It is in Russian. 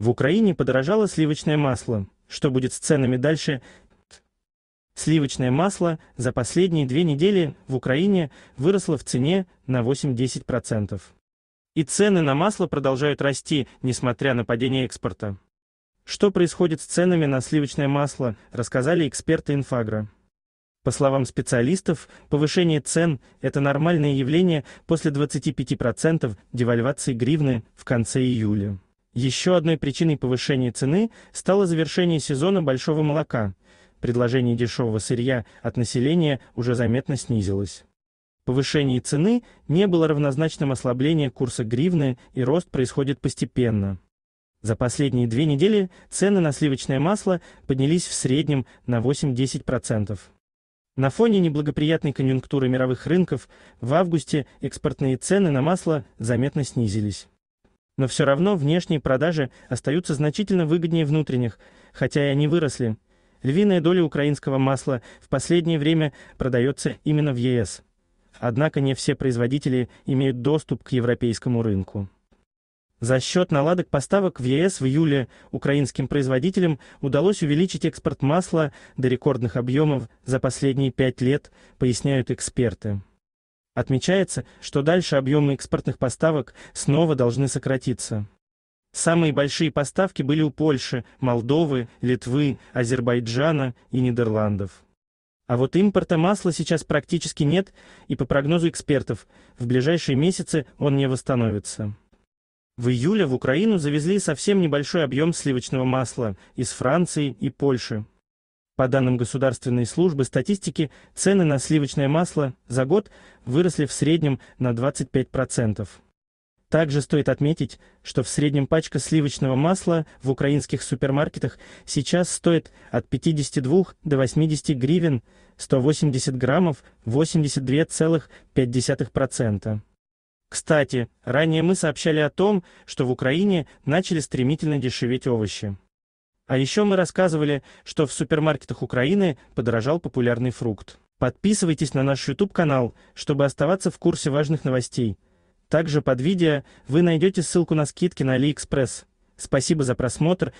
В Украине подорожало сливочное масло. Что будет с ценами дальше? Сливочное масло за последние две недели в Украине выросло в цене на 8-10%. И цены на масло продолжают расти, несмотря на падение экспорта. Что происходит с ценами на сливочное масло, рассказали эксперты Инфагра. По словам специалистов, повышение цен – это нормальное явление после 25% девальвации гривны в конце июля. Еще одной причиной повышения цены стало завершение сезона большого молока. Предложение дешевого сырья от населения уже заметно снизилось. Повышение цены не было равнозначным ослаблению курса гривны, и рост происходит постепенно. За последние две недели цены на сливочное масло поднялись в среднем на 8-10%. На фоне неблагоприятной конъюнктуры мировых рынков в августе экспортные цены на масло заметно снизились. Но все равно внешние продажи остаются значительно выгоднее внутренних, хотя и они выросли. Львиная доля украинского масла в последнее время продается именно в ЕС. Однако не все производители имеют доступ к европейскому рынку. За счет наладок поставок в ЕС в июле украинским производителям удалось увеличить экспорт масла до рекордных объемов за последние пять лет, поясняют эксперты. Отмечается, что дальше объемы экспортных поставок снова должны сократиться. Самые большие поставки были у Польши, Молдовы, Литвы, Азербайджана и Нидерландов. А вот импорта масла сейчас практически нет, и по прогнозу экспертов, в ближайшие месяцы он не восстановится. В июле в Украину завезли совсем небольшой объем сливочного масла из Франции и Польши. По данным Государственной службы статистики, цены на сливочное масло за год выросли в среднем на 25%. Также стоит отметить, что в среднем пачка сливочного масла в украинских супермаркетах сейчас стоит от 52 до 80 гривен, 180 граммов – 82,5%. Кстати, ранее мы сообщали о том, что в Украине начали стремительно дешеветь овощи. А еще мы рассказывали, что в супермаркетах Украины подорожал популярный фрукт. Подписывайтесь на наш YouTube-канал, чтобы оставаться в курсе важных новостей. Также под видео вы найдете ссылку на скидки на AliExpress. Спасибо за просмотр,